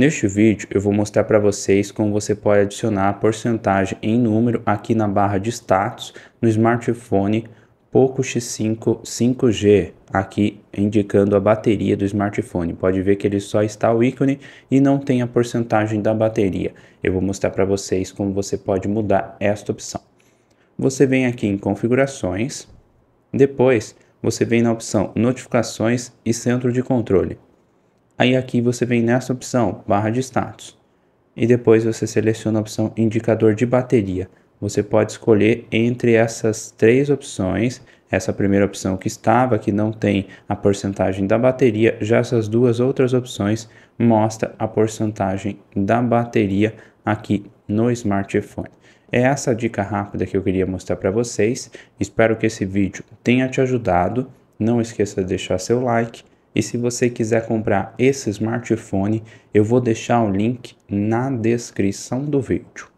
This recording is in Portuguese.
Neste vídeo eu vou mostrar para vocês como você pode adicionar a porcentagem em número aqui na barra de status no smartphone Poco X5 5G, aqui indicando a bateria do smartphone. Pode ver que ele só está o ícone e não tem a porcentagem da bateria. Eu vou mostrar para vocês como você pode mudar esta opção. Você vem aqui em configurações, depois você vem na opção notificações e centro de controle. Aí aqui você vem nessa opção, barra de status. E depois você seleciona a opção indicador de bateria. Você pode escolher entre essas três opções, essa primeira opção que estava, que não tem a porcentagem da bateria, já essas duas outras opções mostra a porcentagem da bateria aqui no smartphone. É essa dica rápida que eu queria mostrar para vocês. Espero que esse vídeo tenha te ajudado. Não esqueça de deixar seu like e se você quiser comprar esse smartphone, eu vou deixar o link na descrição do vídeo.